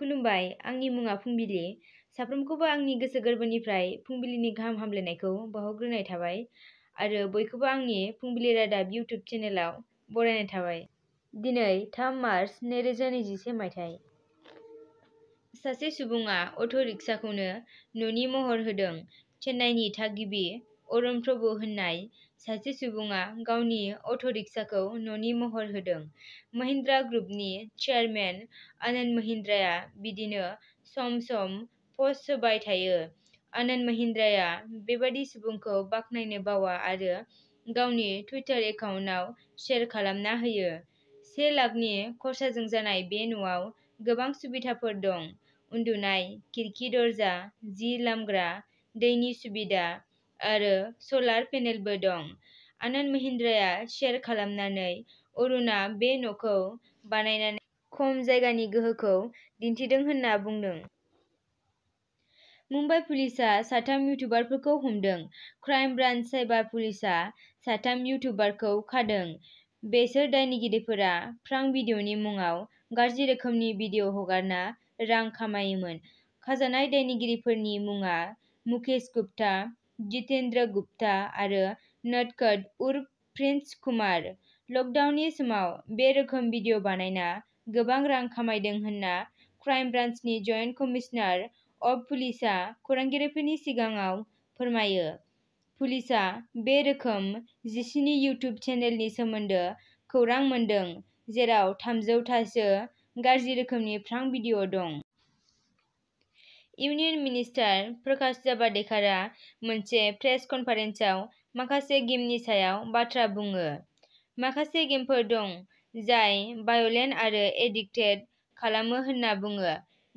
खुलुमबाय आंनि मुङा फुंबिलि साफ्रोमखौबो आंनि गोसो गोरबोनिफ्राय फुंबिलिनि गाहाम हामब्लायनायखौ बहावग्रोनाय थाबाय आरो बयखौबो आंनि फुंबिलि रादाब इउटुब चेनेलाव बरायनाय थाबाय दिनै थाम मार्च नैरोजा नैजिसे मायथाइ सासे सुबुङा अट' रिक्साखौनो न'नि महर होदों चेन्नाइनि थागिबि अरुण प्रभु होननाय सासे सुबुङा गावनि रिक्साखौ न'नि महर होदों। महिन्द्रा ग्रुपनि चेयारमेन आनन्द महिन्द्राया बिदिनो सम-सम पस्ट होबाय थायो। आनन्द महिन्द्राया बेबादि सुबुंखौ बाख्नायनो बावा आरो गावनि टुइटार एकाउन्टआव शेयार खालामना होयो। से लाखनि खरसाजों जानाय बे न'आव गोबां सुबिदाफोर दं। उन्दुनाय, खिरखि-दरजा, जि लामग्रा, दैनि सुबिदा, और सोलार पेनल दं आनन्द महिन्द्राया शेयार खालामनानै अरुणआ बे न'खौ बानायनानै खम जायगानि गोहोखौ दिन्थिदों होनना बुंदों। मुम्बाइ साथाम इउटिउबारफोरखौ हमदों। क्राइम ब्रांच सैबार पुलिस साथाम इउटिउबारखौ खादों। बेसोर दायनिगिरिफोरा प्रांक भिडिअ'नि मुङाव गाज्रि रोखोमनि भिडिअ' हगारना रां खामायोमोन। खाजानाय दायनिगिरिफोरनि मुङा मुकेश गुप्ता, जितेन्द्र गुप्ता आरो नटखट उर्फ प्रिन्स कुमार लकडाउननि समाव बे रोखोम भिडिअ बानायना गोबां रां खामायदों होन्ना क्राइम ब्रान्सनि जइन्ट कमिशनार अफ पुलिसआ खौरांगिरिफोरनि सिगाङाव फोरमायो पुलिसआ बे रोखोम जिस्नि इउटुब चेनेलनि सोमोन्दो खौरां मोन्दों जेराव थामजौथासो गाज्रि रोखोमनि फ्रां भिडिअ दं इउनियन मिनिस्टार प्रकाश जाभाडेकारा मोनसे प्रेस कनफारेन्सआव माखासे गेमनि सायाव बाथ्रा बुङो माखासे गेमफोर दं जाय भाय'लेन्ट आरो एडिक्टेड खालामो होनना बुङो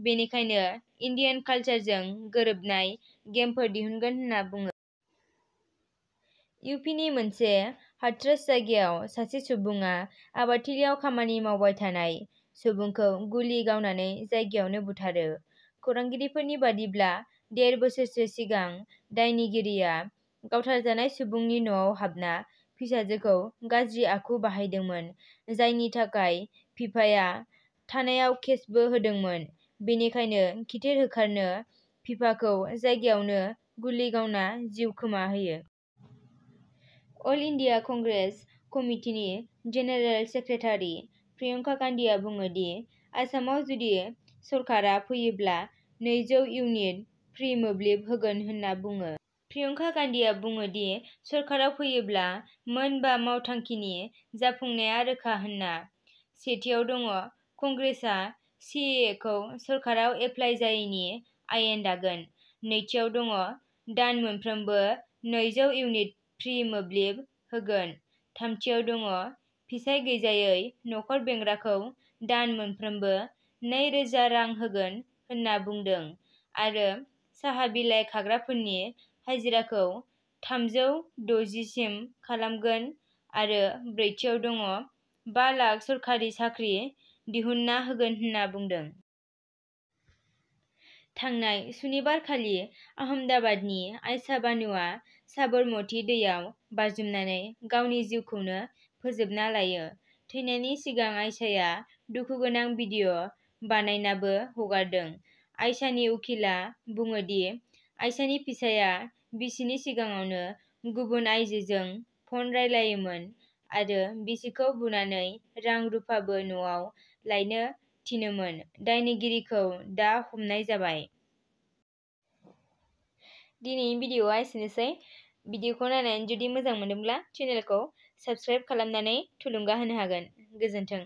बेनिखायनो इन्डियान कालचारजों गोरोबनाय गेमफोर दिहुनगोन होनना बुङो इउपिनि मोनसे हाथरस जायगायाव सासे सुबुङा आबादथिलियाव खामानि मावबाय थानाय सुबुंखौ गुलि गावनानै जायगायावनो बुथारो खौरांगिरिफोरनि बादिब्ला देर बोसोरसो सिगां दायनिगिरिया गावथारजानाय सुबुंनि न'आव हाबना फिसाजोखौ गाज्रि आखु बाहायदोंमोन जायनि थाखाय फिफाया थानायाव केसबो होदोंमोन बेनिखायनो खिथेर होखारनो फिफाखौ जायगायावनो गुलि गावना जिउ खोमाहोयो। अल इन्डिया कंग्रेस कमिटिनि जेनेरेल सेक्रेटारि प्रियंका गान्धीआ बुङो दि आसामाव जुदि सरकारा फैयोब्ला नैजौ इउनिट फ्रि मोब्लिब होगोन होन्ना बुङो। प्रियंका गान्धीआ बुङो दि सरकारा फैयोब्ला मोन मावथांखिनि जाफुंनाया रोखा होनना। सेथियाव दङ कंग्रेसआ सिएएखौ सरकाराव एप्लाय जायैनि आयेन दागोन। नैथियाव दङ दान मोनफ्रोमबो नैजौ इउनिट फ्रि मोब्लिब होगोन। थामथियाव दङ फिसाय गैजायै नखर बेंग्राखौ दान मोनफ्रोमबो नैरोजा रां होगोन होन्ना बुंदों आरो साहा बिलाइ खाग्राफोरनि हाजिराखौ थामजौ द'जिसिम खालामगोन आरो ब्रैथियाव दङ बा लाख सरकारि साख्रि दिहुन्ना होगोन होन्ना बुंदों थांनाय सुनिबारखालि आहमदाबादनि आयसा बानुआ साबरमती दैयाव बाज्रुमनानै गावनि जिउखौनो फोजोबना लायो थैनायनि सिगां आयसाया दुखुगोनां भिडिअ' बानायनाबो हगारदों। आयशानि उखिलआ बुङो दि आयशानि फिसाया बिसिनि सिगाङावनो गुबुन आइजोजों फन रायलायोमोन आरो बिसिखौ बुनानै रां-रुफाबो न'आव लायनो थिनोमोन। दायनिगिरिखौ दा हमनाय जाबाय। दिनैनि भिडिअ'आ एसेनोसै। भिडिअ'खौ नायनानै जुदि मोजां मोनदोंब्ला चेनेलखौ साबस्क्राइब खालामनानै थुलुंगा होनो हागोन। गोजोन्थों।